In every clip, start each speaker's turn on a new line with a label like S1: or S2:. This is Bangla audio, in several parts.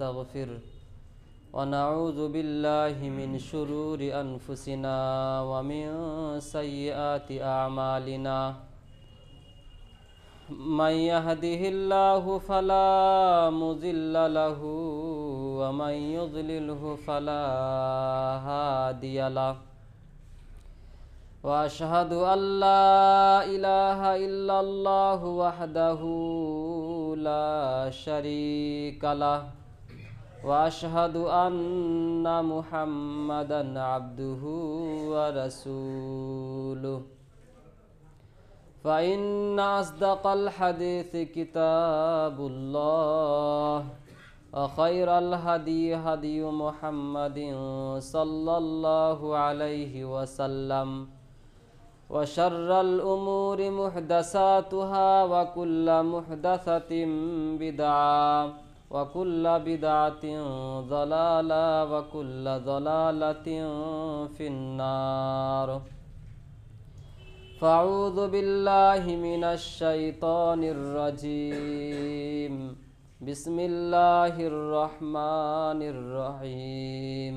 S1: نستغفر ونعوذ بالله من شرور أنفسنا ومن سيئات أعمالنا من يهده الله فلا مضل له ومن يضلله فلا هادي له وأشهد أن لا إله إلا الله وحده لا شريك له واشهد ان محمدا عبده ورسوله فان اصدق الحديث كتاب الله وخير الهدي هدي محمد صلى الله عليه وسلم وشر الامور محدثاتها وكل محدثه بدعه وكل بدعة ضلالة وكل ضلالة في النار فأعوذ بالله من الشيطان الرجيم بسم الله الرحمن الرحيم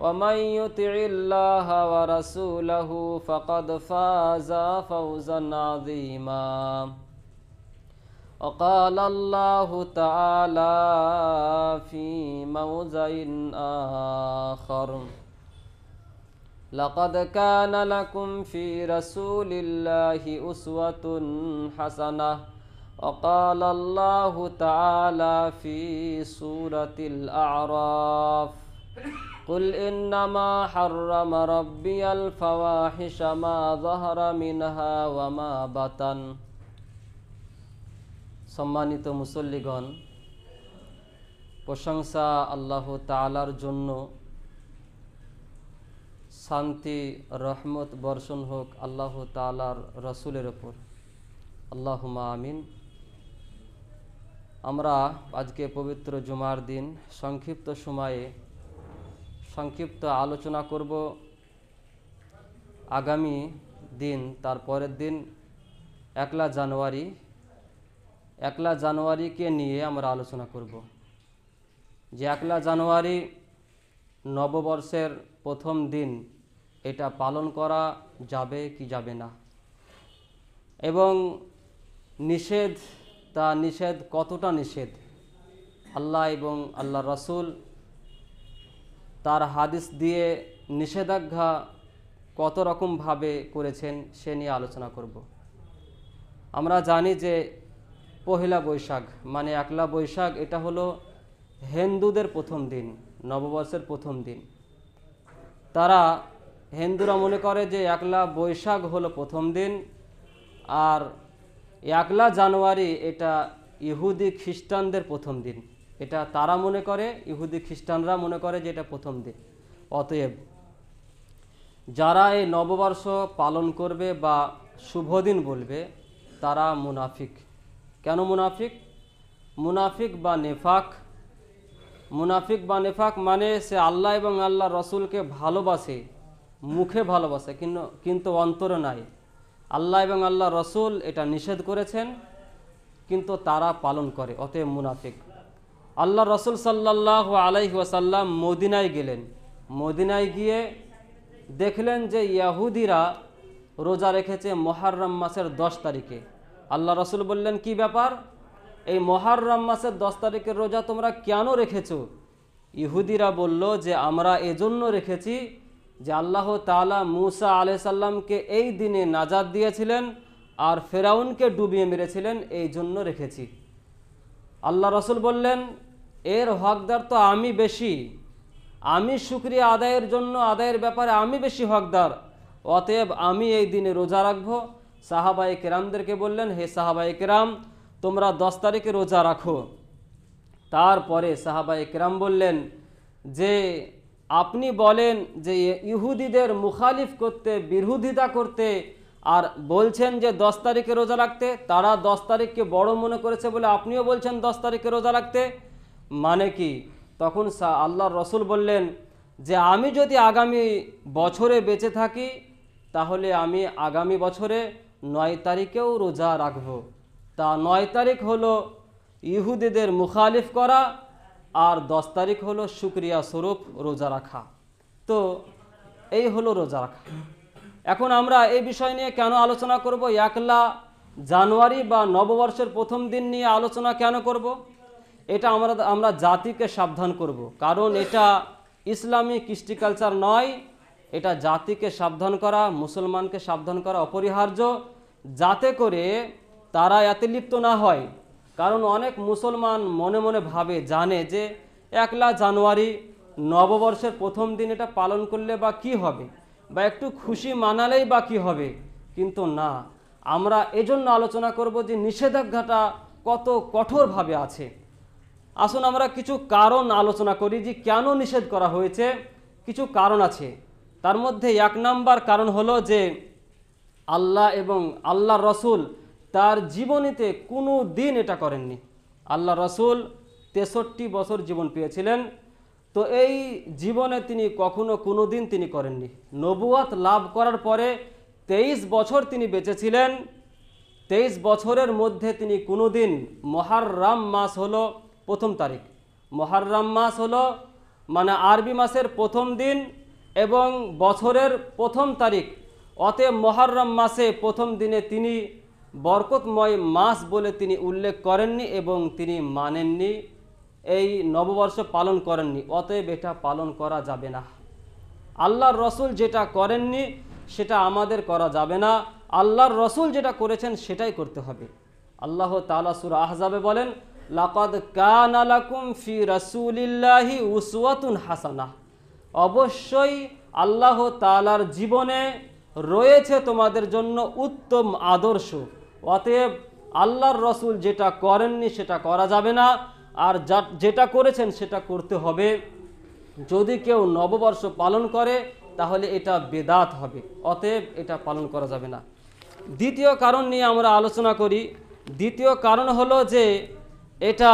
S1: ومن يطع الله ورسوله فقد فاز فوزا عظيما وقال الله تعالى في موضع آخر لقد كان لكم في رسول الله أسوة حسنة وقال الله تعالى في سورة الأعراف قل إنما حرم ربي الفواحش ما ظهر منها وما بطن সম্মানিত মুসল্লিগণ প্রশংসা আল্লাহ তালার জন্য শান্তি রহমত বর্ষণ হোক আল্লাহ তালার রসুলের ওপর আল্লাহ আমিন আমরা আজকে পবিত্র জুমার দিন সংক্ষিপ্ত সময়ে সংক্ষিপ্ত আলোচনা করব আগামী দিন তারপরের দিন একলা জানুয়ারি একলা জানুয়ারিকে নিয়ে আমরা আলোচনা করব যে একলা জানুয়ারি নববর্ষের প্রথম দিন এটা পালন করা যাবে কি যাবে না এবং নিষেধ তা নিষেধ কতটা নিষেধ আল্লাহ এবং আল্লাহ রসুল তার হাদিস দিয়ে নিষেধাজ্ঞা কত রকমভাবে করেছেন সে নিয়ে আলোচনা করব আমরা জানি যে পহিলা বৈশাখ মানে একলা বৈশাখ এটা হলো হিন্দুদের প্রথম দিন নববর্ষের প্রথম দিন তারা হিন্দুরা মনে করে যে একলা বৈশাখ হলো প্রথম দিন আর একলা জানুয়ারি এটা ইহুদি খ্রিস্টানদের প্রথম দিন এটা তারা মনে করে ইহুদি খ্রিস্টানরা মনে করে যে এটা প্রথম দিন অতএব যারা এই নববর্ষ পালন করবে বা শুভদিন বলবে তারা মুনাফিক কেন মুনাফিক মুনাফিক বা নেফাক মুনাফিক বা নেফাক মানে সে আল্লাহ এবং আল্লাহ রসুলকে ভালোবাসে মুখে ভালোবাসে কিন্তু কিন্তু অন্তরে নাই আল্লাহ এবং আল্লাহ রসুল এটা নিষেধ করেছেন কিন্তু তারা পালন করে অতএব মুনাফিক আল্লাহ রসুল সাল্লাহ আলাইহাসাল্লাম মদিনায় গেলেন মদিনায় গিয়ে দেখলেন যে ইয়াহুদিরা রোজা রেখেছে মহারম মাসের দশ তারিখে আল্লাহ রসুল বললেন কি ব্যাপার এই মহারম মাসের দশ তারিখের রোজা তোমরা কেন রেখেছো ইহুদিরা বলল যে আমরা এজন্য রেখেছি যে আল্লাহ তালা মুসা আলাইসাল্লামকে এই দিনে নাজাদ দিয়েছিলেন আর ফেরাউনকে ডুবিয়ে মেরেছিলেন এই জন্য রেখেছি আল্লাহ রসুল বললেন এর হকদার তো আমি বেশি আমি সুক্রিয়া আদায়ের জন্য আদায়ের ব্যাপারে আমি বেশি হকদার অতএব আমি এই দিনে রোজা রাখব সাহাবাই কেরামদেরকে বললেন হে সাহাবাই কেরাম তোমরা দশ তারিখে রোজা রাখো তারপরে সাহাবাই কেরাম বললেন যে আপনি বলেন যে ইহুদিদের মুখালিফ করতে বিরোধিতা করতে আর বলছেন যে দশ তারিখে রোজা রাখতে তারা দশ তারিখকে বড় মনে করেছে বলে আপনিও বলছেন দশ তারিখে রোজা রাখতে মানে কি তখন আল্লাহর রসুল বললেন যে আমি যদি আগামী বছরে বেঁচে থাকি তাহলে আমি আগামী বছরে নয় তারিখেও রোজা রাখব তা নয় তারিখ হলো ইহুদিদের মুখালিফ করা আর দশ তারিখ হলো শুক্রিয়া স্বরূপ রোজা রাখা তো এই হলো রোজা রাখা এখন আমরা এই বিষয় নিয়ে কেন আলোচনা করব একলা জানুয়ারি বা নববর্ষের প্রথম দিন নিয়ে আলোচনা কেন করব। এটা আমরা আমরা জাতিকে সাবধান করব। কারণ এটা ইসলামী কৃষ্টি কালচার নয় এটা জাতিকে সাবধান করা মুসলমানকে সাবধান করা অপরিহার্য যাতে করে তারা এতে লিপ্ত না হয় কারণ অনেক মুসলমান মনে মনে ভাবে জানে যে একলা জানুয়ারি নববর্ষের প্রথম দিন এটা পালন করলে বা কি হবে বা একটু খুশি মানালেই বাকি হবে কিন্তু না আমরা এজন্য আলোচনা করব যে নিষেধাজ্ঞাটা কত কঠোরভাবে আছে আসুন আমরা কিছু কারণ আলোচনা করি যে কেন নিষেধ করা হয়েছে কিছু কারণ আছে তার মধ্যে এক নাম্বার কারণ হলো যে আল্লাহ এবং আল্লাহ রসুল তার জীবনীতে কোনো দিন এটা করেননি আল্লাহ রসুল তেষট্টি বছর জীবন পেয়েছিলেন তো এই জীবনে তিনি কখনো কোনো দিন তিনি করেননি নবুয়াত লাভ করার পরে তেইশ বছর তিনি বেঁচেছিলেন তেইশ বছরের মধ্যে তিনি কোনো দিন মহাররাম মাস হলো প্রথম তারিখ মহাররাম মাস হলো মানে আরবি মাসের প্রথম দিন এবং বছরের প্রথম তারিখ অতএব মহার্রাম মাসে প্রথম দিনে তিনি বরকতময় মাস বলে তিনি উল্লেখ করেননি এবং তিনি মানেননি এই নববর্ষ পালন করেননি অতএব এটা পালন করা যাবে না আল্লাহর রসুল যেটা করেননি সেটা আমাদের করা যাবে না আল্লাহর রসুল যেটা করেছেন সেটাই করতে হবে আল্লাহ তালাসুর আহজাবে বলেন লাকাদ কানালাকুম ফি রসুলিল্লাহি উসওয়াতুন হাসানা অবশ্যই আল্লাহ তালার জীবনে রয়েছে তোমাদের জন্য উত্তম আদর্শ অতএব আল্লাহর রসুল যেটা করেননি সেটা করা যাবে না আর যা যেটা করেছেন সেটা করতে হবে যদি কেউ নববর্ষ পালন করে তাহলে এটা বেদাত হবে অতএব এটা পালন করা যাবে না দ্বিতীয় কারণ নিয়ে আমরা আলোচনা করি দ্বিতীয় কারণ হলো যে এটা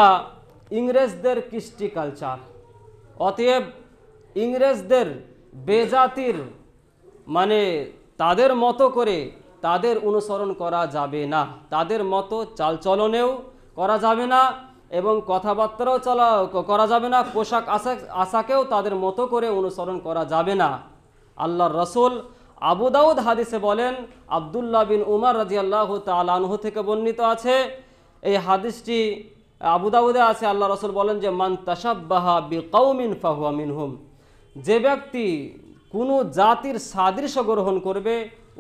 S1: ইংরেজদের কৃষ্টি কালচার অতএব ইংরেজদের বেজাতির মানে তাদের মতো করে তাদের অনুসরণ করা যাবে না তাদের মতো চালচলনেও করা যাবে না এবং কথাবার্তাও চলা করা যাবে না পোশাক আশা আশাকেও তাদের মতো করে অনুসরণ করা যাবে না আল্লাহর রসুল আবুদাউদ হাদিসে বলেন আবদুল্লাহ বিন উমার রাজি আল্লাহ তালানহ থেকে বর্ণিত আছে এই হাদিসটি আবুদাউদে আছে আল্লাহ রসুল বলেন যে মান তাসাব্বাহা বি কৌমিন ফাহুয়া মিনহুম যে ব্যক্তি কোনো জাতির সাদৃশ্য গ্রহণ করবে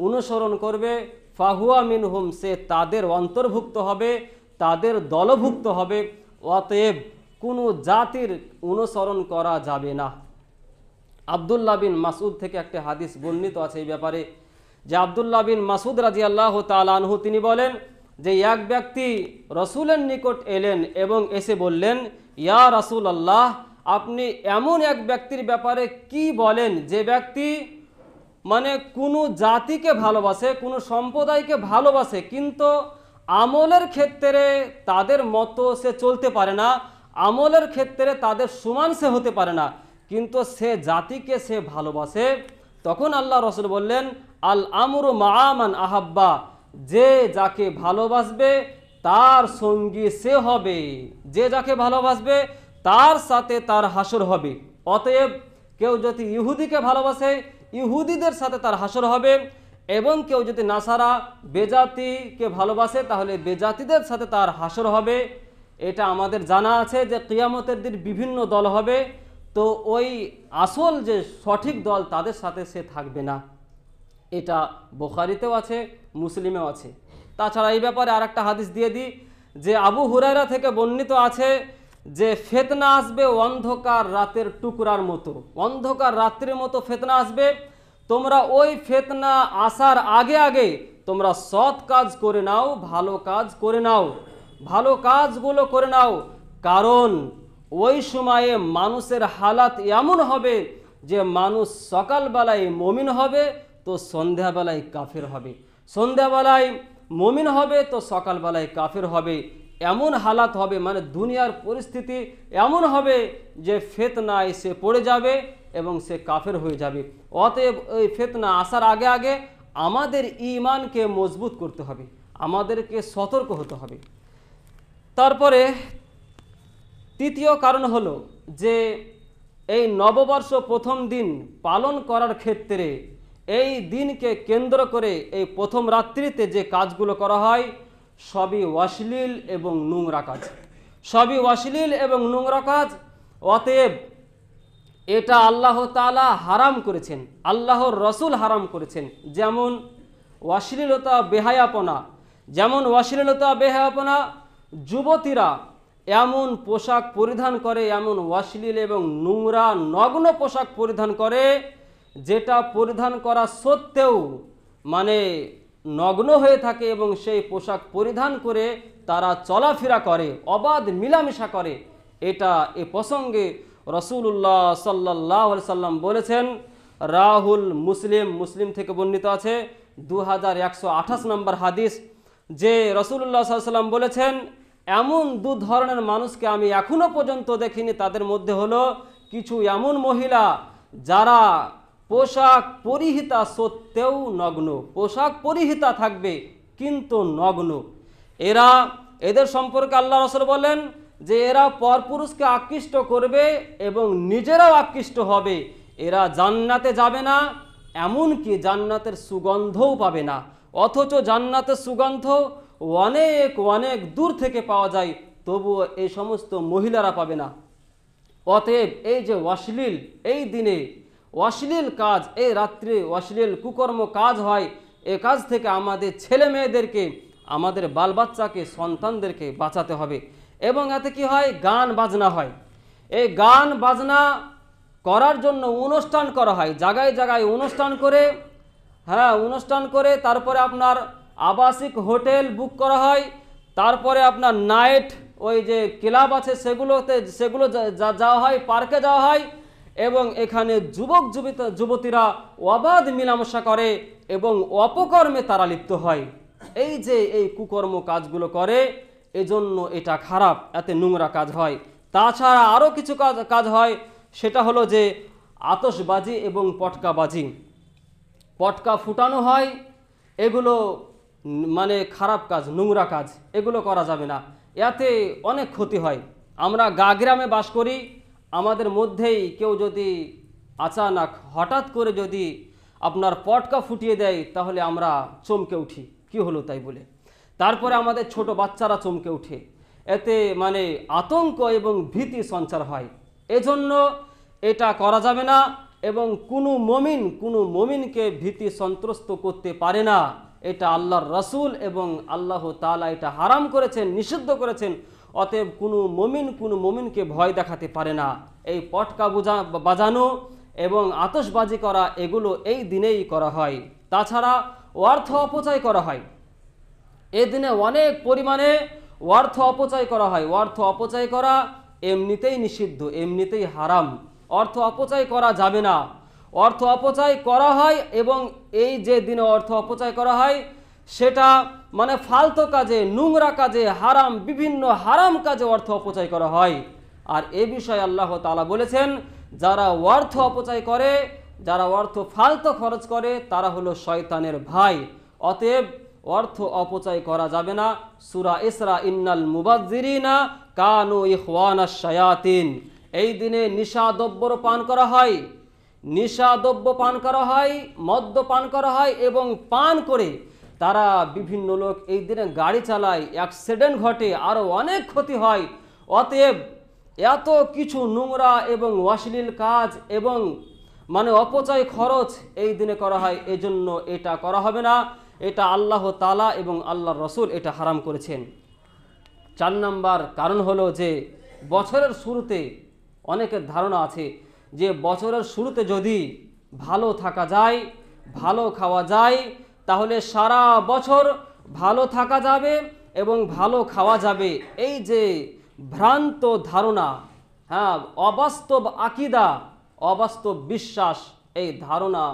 S1: অনুসরণ করবে ফাহুয়া মিনহুম সে তাদের অন্তর্ভুক্ত হবে তাদের দলভুক্ত হবে অতএব কোনো জাতির অনুসরণ করা যাবে না আবদুল্লা বিন মাসুদ থেকে একটা হাদিস বর্ণিত আছে এই ব্যাপারে যে আবদুল্লা বিন মাসুদ রাজি আল্লাহ তালহু তিনি বলেন যে এক ব্যক্তি রসুলের নিকট এলেন এবং এসে বললেন ইয়া রসুল আল্লাহ আপনি এমন এক ব্যক্তির ব্যাপারে কি বলেন যে ব্যক্তি মানে কোনো জাতিকে ভালোবাসে কোনো সম্প্রদায়কে ভালোবাসে কিন্তু আমলের ক্ষেত্রে তাদের মতো সে চলতে পারে না আমলের ক্ষেত্রে তাদের সমান সে হতে পারে না কিন্তু সে জাতিকে সে ভালোবাসে তখন আল্লাহ রসুল বললেন আল আমর মামান আহাব্বা যে যাকে ভালোবাসবে তার সঙ্গী সে হবে যে যাকে ভালোবাসবে তার সাথে তার হাসর হবে অতএব কেউ যদি ইহুদিকে ভালোবাসে ইহুদিদের সাথে তার হাসর হবে এবং কেউ যদি নাসারা বেজাতিকে ভালোবাসে তাহলে বেজাতিদের সাথে তার হাসর হবে এটা আমাদের জানা আছে যে কিয়ামতের দিন বিভিন্ন দল হবে তো ওই আসল যে সঠিক দল তাদের সাথে সে থাকবে না এটা বোখারিতেও আছে মুসলিমেও আছে তাছাড়া এই ব্যাপারে আর একটা হাদিস দিয়ে দিই যে আবু হুরাইরা থেকে বর্ণিত আছে যে ফেতনা আসবে অন্ধকার রাতের টুকরার মতো অন্ধকার রাত্রির মতো ফেতনা আসবে তোমরা ওই ফেতনা আসার আগে আগে তোমরা সৎ কাজ করে নাও ভালো কাজ করে নাও ভালো কাজগুলো করে নাও কারণ ওই সময়ে মানুষের হালাত এমন হবে যে মানুষ সকালবেলায় মমিন হবে তো সন্ধ্যাবেলায় কাফের হবে সন্ধ্যাবেলায় মমিন হবে তো সকালবেলায় কাফের হবে এমন হালাত হবে মানে দুনিয়ার পরিস্থিতি এমন হবে যে ফেতনা এসে পড়ে যাবে এবং সে কাফের হয়ে যাবে অতএব ওই ফেতনা আসার আগে আগে আমাদের ইমানকে মজবুত করতে হবে আমাদেরকে সতর্ক হতে হবে তারপরে তৃতীয় কারণ হলো যে এই নববর্ষ প্রথম দিন পালন করার ক্ষেত্রে এই দিনকে কেন্দ্র করে এই প্রথম রাত্রিতে যে কাজগুলো করা হয় সবই অশ্লীল এবং নোংরা কাজ সবই অশ্লীল এবং নোংরা কাজ অতএব এটা আল্লাহ তালা হারাম করেছেন আল্লাহর রসুল হারাম করেছেন যেমন অশ্লীলতা বেহায়াপনা যেমন অশ্লীলতা বেহায়াপনা যুবতীরা এমন পোশাক পরিধান করে এমন অশ্লীল এবং নোংরা নগ্ন পোশাক পরিধান করে যেটা পরিধান করা সত্ত্বেও মানে নগ্ন হয়ে থাকে এবং সেই পোশাক পরিধান করে তারা চলাফেরা করে অবাধ মিলামেশা করে এটা এ প্রসঙ্গে রসুল্লাহ সাল্লাহ সাল্লাম বলেছেন রাহুল মুসলিম মুসলিম থেকে বর্ণিত আছে দু হাজার একশো আঠাশ নম্বর হাদিস যে রসুল্লাহ সাল্লাম বলেছেন এমন দু ধরনের মানুষকে আমি এখনও পর্যন্ত দেখিনি তাদের মধ্যে হলো কিছু এমন মহিলা যারা পোশাক পরিহিতা সত্ত্বেও নগ্ন পোশাক পরিহিতা থাকবে কিন্তু নগ্ন এরা এদের সম্পর্কে আল্লাহ রসুল বলেন যে এরা পরপুরুষকে আকৃষ্ট করবে এবং নিজেরাও আকৃষ্ট হবে এরা জান্নাতে যাবে না এমনকি জান্নাতের সুগন্ধও পাবে না অথচ জান্নাতের সুগন্ধ অনেক অনেক দূর থেকে পাওয়া যায় তবুও এই সমস্ত মহিলারা পাবে না অতএব এই যে অশ্লীল এই দিনে অশ্লীল কাজ এই রাত্রে অশ্লীল কুকর্ম কাজ হয় এ কাজ থেকে আমাদের ছেলে মেয়েদেরকে আমাদের বাল বাচ্চাকে সন্তানদেরকে বাঁচাতে হবে এবং এতে কি হয় গান বাজনা হয় এই গান বাজনা করার জন্য অনুষ্ঠান করা হয় জায়গায় জায়গায় অনুষ্ঠান করে হ্যাঁ অনুষ্ঠান করে তারপরে আপনার আবাসিক হোটেল বুক করা হয় তারপরে আপনার নাইট ওই যে ক্লাব আছে সেগুলোতে সেগুলো যাওয়া হয় পার্কে যাওয়া হয় এবং এখানে যুবক যুবতীরা অবাধ মিলামশা করে এবং অপকর্মে তারা লিপ্ত হয় এই যে এই কুকর্ম কাজগুলো করে এজন্য এটা খারাপ এতে নোংরা কাজ হয় তাছাড়া আরও কিছু কাজ কাজ হয় সেটা হলো যে আতসবাজি এবং পটকাবাজি পটকা ফুটানো হয় এগুলো মানে খারাপ কাজ নোংরা কাজ এগুলো করা যাবে না এতে অনেক ক্ষতি হয় আমরা গা গ্রামে বাস করি আমাদের মধ্যেই কেউ যদি আচানক হঠাৎ করে যদি আপনার পটকা ফুটিয়ে দেয় তাহলে আমরা চমকে উঠি কি হলো তাই বলে তারপরে আমাদের ছোট বাচ্চারা চমকে উঠে এতে মানে আতঙ্ক এবং ভীতি সঞ্চার হয় এজন্য এটা করা যাবে না এবং কোনো মমিন কোনো মমিনকে ভীতি সন্ত্রস্ত করতে পারে না এটা আল্লাহর রসুল এবং আল্লাহ তালা এটা হারাম করেছেন নিষিদ্ধ করেছেন অতএব কোনো মমিন কোনো মমিনকে ভয় দেখাতে পারে না এই পটকা বোঝা বাজানো এবং আতসবাজি করা এগুলো এই দিনেই করা হয় তাছাড়া অর্থ অপচয় করা হয় এ দিনে অনেক পরিমাণে অর্থ অপচয় করা হয় অর্থ অপচয় করা এমনিতেই নিষিদ্ধ এমনিতেই হারাম অর্থ অপচয় করা যাবে না অর্থ অপচয় করা হয় এবং এই যে দিনে অর্থ অপচয় করা হয় সেটা মানে ফালতো কাজে নোংরা কাজে হারাম বিভিন্ন হারাম কাজে অর্থ অপচয় করা হয় আর এ বিষয়ে আল্লাহ তালা বলেছেন যারা অর্থ অপচয় করে যারা অর্থ ফালতো খরচ করে তারা হলো শয়তানের ভাই অতএব অর্থ অপচয় করা যাবে না সুরা ইসরা ইন্নাল মুবাজিরিনা কানু ইহওয়ানা শায়াতিন এই দিনে নিশা নিশাদ্রব্যর পান করা হয় নিশা দ্রব্য পান করা হয় মদ্য পান করা হয় এবং পান করে তারা বিভিন্ন লোক এই দিনে গাড়ি চালায় অ্যাক্সিডেন্ট ঘটে আরও অনেক ক্ষতি হয় অতএব এত কিছু নোংরা এবং অশ্লীল কাজ এবং মানে অপচয় খরচ এই দিনে করা হয় এজন্য এটা করা হবে না এটা আল্লাহ তালা এবং আল্লাহ রসুল এটা হারাম করেছেন চার নাম্বার কারণ হলো যে বছরের শুরুতে অনেকের ধারণা আছে যে বছরের শুরুতে যদি ভালো থাকা যায় ভালো খাওয়া যায় তাহলে সারা বছর ভালো থাকা যাবে এবং ভালো খাওয়া যাবে এই যে ভ্রান্ত ধারণা হ্যাঁ অবাস্তব আকিদা অবাস্তব বিশ্বাস এই ধারণা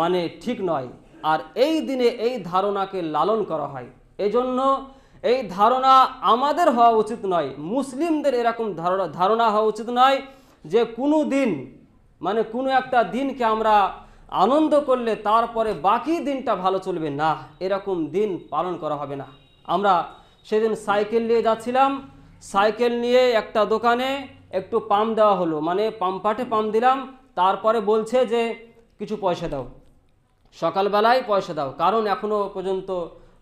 S1: মানে ঠিক নয় আর এই দিনে এই ধারণাকে লালন করা হয় এজন্য এই ধারণা আমাদের হওয়া উচিত নয় মুসলিমদের এরকম ধারণা ধারণা হওয়া উচিত নয় যে কোনো দিন মানে কোনো একটা দিনকে আমরা আনন্দ করলে তারপরে বাকি দিনটা ভালো চলবে না এরকম দিন পালন করা হবে না আমরা সেদিন সাইকেল নিয়ে যাচ্ছিলাম সাইকেল নিয়ে একটা দোকানে একটু পাম্প দেওয়া হলো মানে পাম্পাটে পাম্প দিলাম তারপরে বলছে যে কিছু পয়সা দাও সকালবেলায় পয়সা দাও কারণ এখনও পর্যন্ত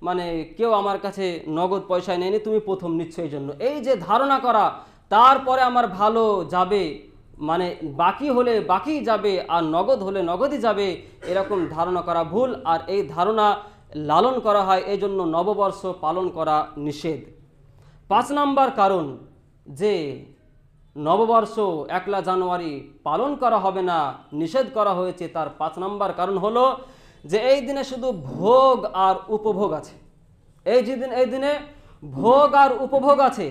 S1: মানে কেউ আমার কাছে নগদ পয়সা নেয়নি তুমি প্রথম নিচ্ছ এই জন্য এই যে ধারণা করা তারপরে আমার ভালো যাবে মানে বাকি হলে বাকি যাবে আর নগদ হলে নগদই যাবে এরকম ধারণা করা ভুল আর এই ধারণা লালন করা হয় এই জন্য নববর্ষ পালন করা নিষেধ পাঁচ নাম্বার কারণ যে নববর্ষ একলা জানুয়ারি পালন করা হবে না নিষেধ করা হয়েছে তার পাঁচ নাম্বার কারণ হলো যে এই দিনে শুধু ভোগ আর উপভোগ আছে এই যেদিন এই দিনে ভোগ আর উপভোগ আছে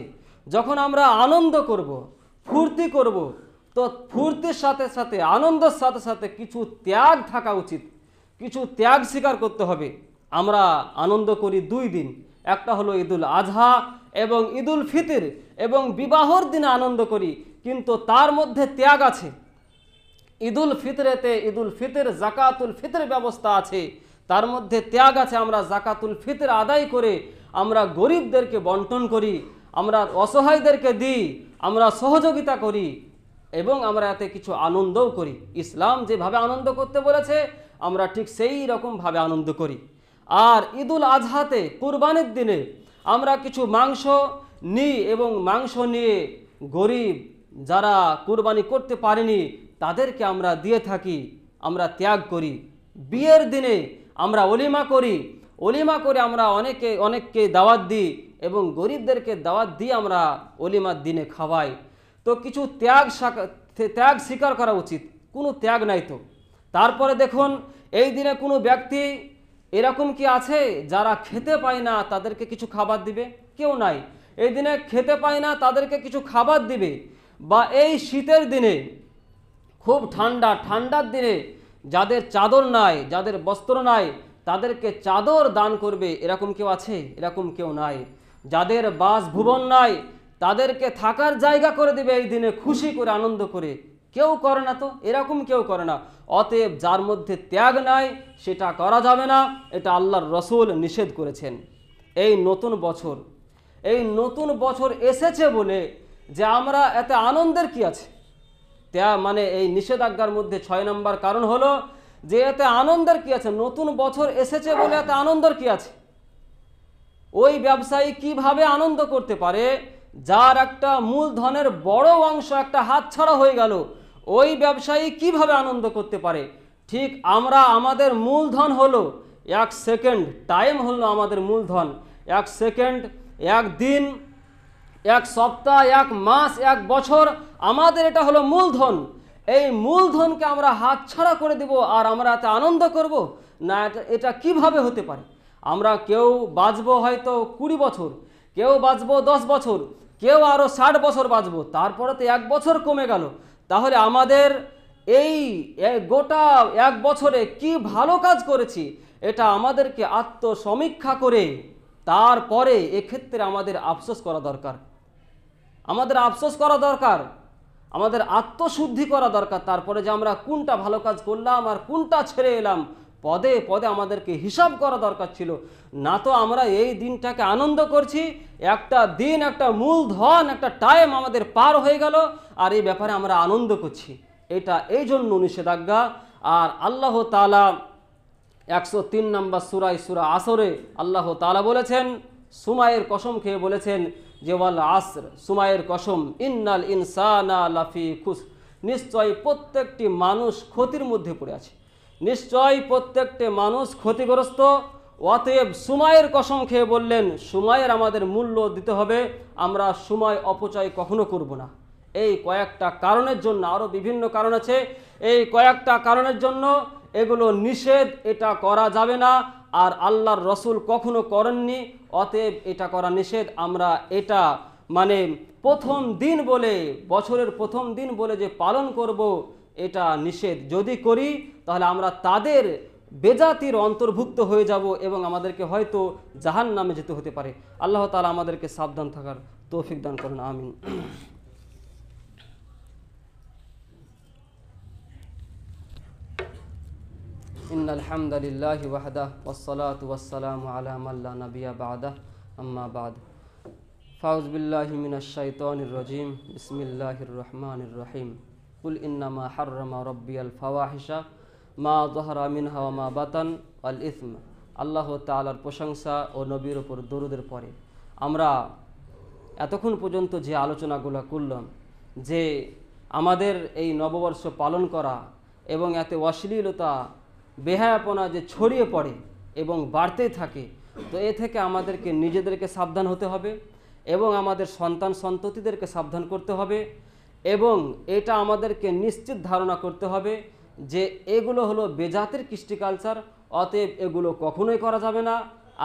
S1: যখন আমরা আনন্দ করব ফুর্তি করব তো ফুর্তির সাথে সাথে আনন্দের সাথে সাথে কিছু ত্যাগ থাকা উচিত কিছু ত্যাগ স্বীকার করতে হবে আমরা আনন্দ করি দুই দিন একটা হলো ঈদুল আজহা এবং ঈদুল ফিতির এবং বিবাহর দিনে আনন্দ করি কিন্তু তার মধ্যে ত্যাগ আছে ঈদুল ফিতরেতে ঈদুল ফিতর জাকাতুল ফিতর ব্যবস্থা আছে তার মধ্যে ত্যাগ আছে আমরা জাকাতুল ফিতর আদায় করে আমরা গরিবদেরকে বন্টন করি আমরা অসহায়দেরকে দিই আমরা সহযোগিতা করি এবং আমরা এতে কিছু আনন্দও করি ইসলাম যেভাবে আনন্দ করতে বলেছে আমরা ঠিক সেই রকমভাবে আনন্দ করি আর ঈদুল আজহাতে কুরবানির দিনে আমরা কিছু মাংস নিই এবং মাংস নিয়ে গরিব যারা কুরবানি করতে পারেনি তাদেরকে আমরা দিয়ে থাকি আমরা ত্যাগ করি বিয়ের দিনে আমরা অলিমা করি অলিমা করে আমরা অনেকে অনেককে দাওয়াত দিই এবং গরিবদেরকে দাওয়াত দিয়ে আমরা অলিমার দিনে খাওয়াই তো কিছু ত্যাগ ত্যাগ স্বীকার করা উচিত কোনো ত্যাগ নাই তো তারপরে দেখুন এই দিনে কোনো ব্যক্তি এরকম কি আছে যারা খেতে পায় না তাদেরকে কিছু খাবার দিবে কেউ নাই এই দিনে খেতে পায় না তাদেরকে কিছু খাবার দিবে বা এই শীতের দিনে খুব ঠান্ডা ঠান্ডার দিনে যাদের চাদর নাই যাদের বস্ত্র নাই তাদেরকে চাদর দান করবে এরকম কেউ আছে এরকম কেউ নাই যাদের বাস ভুবন নাই তাদেরকে থাকার জায়গা করে দেবে এই দিনে খুশি করে আনন্দ করে কেউ করে না তো এরকম কেউ করে না অতএব যার মধ্যে ত্যাগ নাই সেটা করা যাবে না এটা আল্লাহর রসুল নিষেধ করেছেন এই নতুন বছর এই নতুন বছর এসেছে বলে যে আমরা এত আনন্দের কি আছে ত্যা মানে এই নিষেধাজ্ঞার মধ্যে ছয় নম্বর কারণ হলো যে এতে আনন্দের কি আছে নতুন বছর এসেছে বলে এতে আনন্দের কি আছে ওই ব্যবসায়ী কিভাবে আনন্দ করতে পারে যার একটা মূলধনের বড় অংশ একটা হাতছাড়া হয়ে গেল ওই ব্যবসায়ী কিভাবে আনন্দ করতে পারে ঠিক আমরা আমাদের মূলধন হলো এক সেকেন্ড টাইম হলো আমাদের মূলধন এক সেকেন্ড এক দিন এক সপ্তাহ এক মাস এক বছর আমাদের এটা হলো মূলধন এই মূলধনকে আমরা হাতছাড়া করে দেব আর আমরা এতে আনন্দ করব না এটা কিভাবে হতে পারে আমরা কেউ বাঁচব হয়তো কুড়ি বছর কেউ বাঁচব দশ বছর কেউ আরও ষাট বছর বাঁচব তারপরে তো এক বছর কমে গেল তাহলে আমাদের এই গোটা এক বছরে কি ভালো কাজ করেছি এটা আমাদেরকে আত্মসমীক্ষা করে তারপরে এক্ষেত্রে আমাদের আফসোস করা দরকার আমাদের আফসোস করা দরকার আমাদের আত্মশুদ্ধি করা দরকার তারপরে যে আমরা কোনটা ভালো কাজ করলাম আর কোনটা ছেড়ে এলাম পদে পদে আমাদেরকে হিসাব করা দরকার ছিল না তো আমরা এই দিনটাকে আনন্দ করছি একটা দিন একটা মূলধন একটা টাইম আমাদের পার হয়ে গেল আর এই ব্যাপারে আমরা আনন্দ করছি এটা এই জন্য নিষেধাজ্ঞা আর আল্লাহ তালা একশো তিন নম্বর সুরাই সুরা আসরে আল্লাহ তালা বলেছেন সুমায়ের কসম খেয়ে বলেছেন যে ওয়াল আসর সুমায়ের কসম ইন্নাল ইনসানা লাফি খুস নিশ্চয় প্রত্যেকটি মানুষ ক্ষতির মধ্যে পড়ে আছে নিশ্চয় প্রত্যেকটি মানুষ ক্ষতিগ্রস্ত অতএব সুমায়ের কসম খেয়ে বললেন সুমায়ের আমাদের মূল্য দিতে হবে আমরা সময় অপচয় কখনো করব না এই কয়েকটা কারণের জন্য আরও বিভিন্ন কারণ আছে এই কয়েকটা কারণের জন্য এগুলো নিষেধ এটা করা যাবে না আর আল্লাহর রসুল কখনো করেননি অতএব এটা করা নিষেধ আমরা এটা মানে প্রথম দিন বলে বছরের প্রথম দিন বলে যে পালন করব এটা নিষেধ যদি করি তাহলে আমরা তাদের বেজাতির অন্তর্ভুক্ত হয়ে যাব এবং আমাদেরকে হয়তো জাহান নামে যেতে হতে পারে আল্লাহ তালা আমাদেরকে সাবধান থাকার তৌফিক দান করুন আমিন إن الحمد لله وحده والصلاة والسلام على من لا نبي بعده أما بعد فأعوذ بالله من الشيطان الرجيم بسم الله الرحمن الرحيم قل إنما حرم ربي الفواحش ما ظهر منها وما بطن والإثم আল্লাহ তালার প্রশংসা ও নবীর ওপর দরুদের পরে আমরা এতক্ষণ পর্যন্ত যে আলোচনাগুলো করলাম যে আমাদের এই নববর্ষ পালন করা এবং এতে অশ্লীলতা বেহায়াপনা যে ছড়িয়ে পড়ে এবং বাড়তে থাকে তো এ থেকে আমাদেরকে নিজেদেরকে সাবধান হতে হবে এবং আমাদের সন্তান সন্ততিদেরকে সাবধান করতে হবে এবং এটা আমাদেরকে নিশ্চিত ধারণা করতে হবে যে এগুলো হলো বেজাতির কৃষ্টি কালচার অতএব এগুলো কখনোই করা যাবে না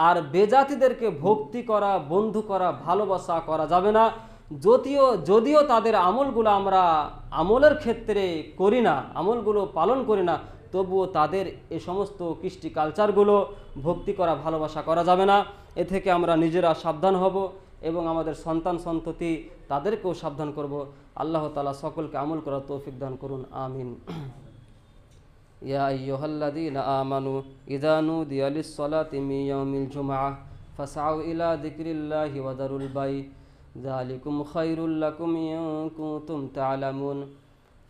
S1: আর বেজাতিদেরকে ভক্তি করা বন্ধু করা ভালোবাসা করা যাবে না যদিও যদিও তাদের আমলগুলো আমরা আমলের ক্ষেত্রে করি না আমলগুলো পালন করি না তবুও তাদের এ সমস্ত কৃষ্টি কালচারগুলো ভক্তি করা ভালোবাসা করা যাবে না এ থেকে আমরা নিজেরা সাবধান হব এবং আমাদের সন্তান সন্ততি তাদেরকেও সাবধান করব আল্লাহ তালা সকলকে আমল করার তৌফিক দান করুন আমিন আমানু ইদানু দিয়ালিসলা তিমি ইয়ামিল জুমা ফাসাউ ইলা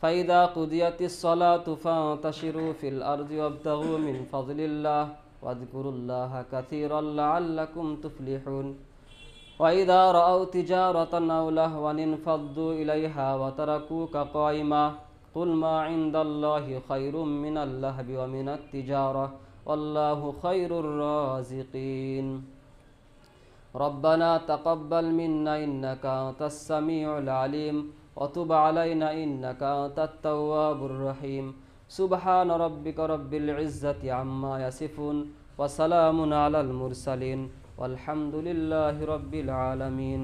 S1: فإذا قضيت الصلاة فانتشروا في الأرض وابتغوا من فضل الله واذكروا الله كثيرا لعلكم تفلحون وإذا رأوا تجارة أو لهوا انفضوا إليها وتركوك قائما قل ما عند الله خير من اللهب ومن التجارة والله خير الرازقين ربنا تقبل منا إنك أنت السميع العليم অতুবা আলাইনা ইন্নাকা তাত্তাওয়াবুর রহিম সুবহান রব্বিক রব্বিল ইজ্জাতি আম্মা ইয়াসিফুন ওয়া সালামুন আলাল মুরসালিন আলহামদুলিল্লাহি রব্বিল আলামিন